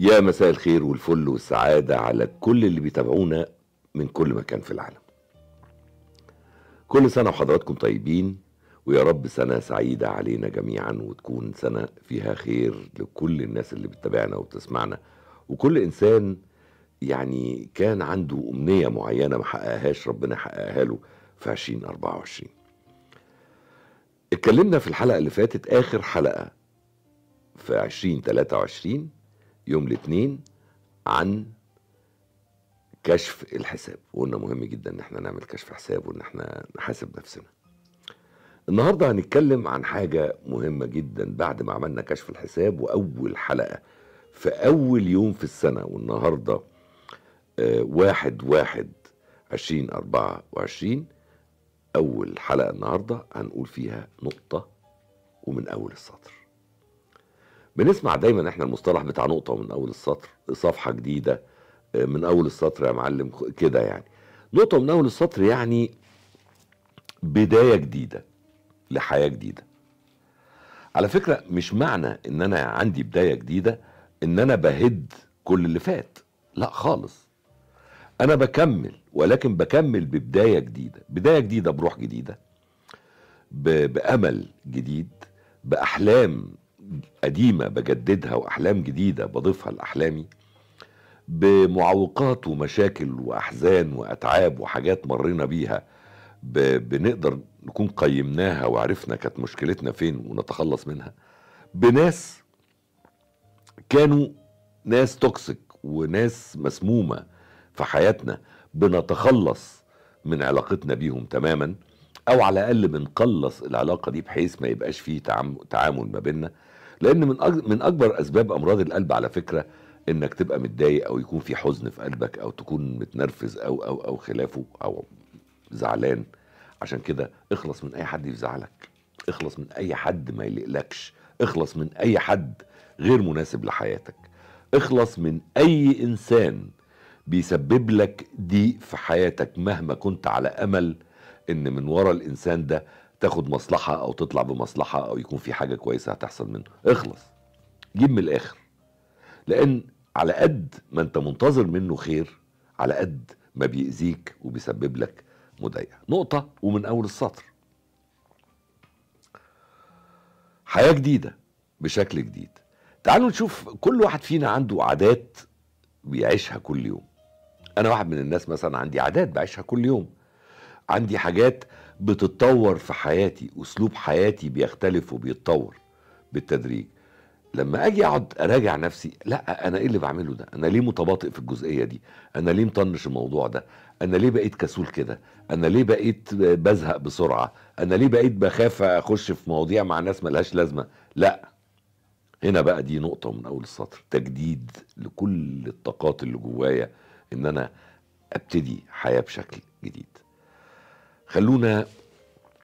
يا مساء الخير والفل والسعادة على كل اللي بيتابعونا من كل مكان في العالم كل سنة وحضراتكم طيبين ويا رب سنة سعيدة علينا جميعا وتكون سنة فيها خير لكل الناس اللي بتتابعنا وبتسمعنا وكل إنسان يعني كان عنده أمنية معينة ما حققهاش ربنا حققها له في 2024 اتكلمنا في الحلقة اللي فاتت آخر حلقة في 2023 يوم الاثنين عن كشف الحساب وقلنا مهم جدا ان احنا نعمل كشف حساب وان احنا نحاسب نفسنا النهارده هنتكلم عن حاجه مهمه جدا بعد ما عملنا كشف الحساب واول حلقه في اول يوم في السنه والنهارده آه، واحد واحد عشرين أربعة وعشرين أول حلقة النهاردة هنقول فيها نقطة ومن أول السطر بنسمع دايما احنا المصطلح بتاع نقطه من اول السطر صفحه جديده آه، من اول السطر يا معلم كده يعني نقطه من اول السطر يعني بدايه جديده لحياه جديده على فكره مش معنى ان انا عندي بدايه جديده ان انا بهد كل اللي فات لا خالص انا بكمل ولكن بكمل ببدايه جديده بدايه جديده بروح جديده بامل جديد باحلام قديمة بجددها وأحلام جديدة بضيفها لأحلامي بمعوقات ومشاكل وأحزان وأتعاب وحاجات مرينا بيها بنقدر نكون قيمناها وعرفنا كانت مشكلتنا فين ونتخلص منها بناس كانوا ناس توكسيك وناس مسمومة في حياتنا بنتخلص من علاقتنا بيهم تماما أو على الأقل بنقلص العلاقة دي بحيث ما يبقاش فيه تعامل ما بيننا لان من من اكبر اسباب امراض القلب على فكره انك تبقى متضايق او يكون في حزن في قلبك او تكون متنرفز او او او خلافه او زعلان عشان كده اخلص من اي حد يزعلك اخلص من اي حد ما يقلقكش اخلص من اي حد غير مناسب لحياتك اخلص من اي انسان بيسبب لك ضيق في حياتك مهما كنت على امل ان من ورا الانسان ده تاخد مصلحه او تطلع بمصلحه او يكون في حاجه كويسه هتحصل منه اخلص جيب من الاخر لان على قد ما انت منتظر منه خير على قد ما بيأذيك وبيسبب لك مضايقه نقطه ومن اول السطر حياه جديده بشكل جديد تعالوا نشوف كل واحد فينا عنده عادات بيعيشها كل يوم انا واحد من الناس مثلا عندي عادات بعيشها كل يوم عندي حاجات بتتطور في حياتي اسلوب حياتي بيختلف وبيتطور بالتدريج لما اجي اقعد اراجع نفسي لا انا ايه اللي بعمله ده انا ليه متباطئ في الجزئيه دي انا ليه مطنش الموضوع ده انا ليه بقيت كسول كده انا ليه بقيت بزهق بسرعه انا ليه بقيت بخاف اخش في مواضيع مع ناس ملهاش لازمه لا هنا بقى دي نقطه من اول السطر تجديد لكل الطاقات اللي جوايا ان انا ابتدي حياه بشكل جديد luna...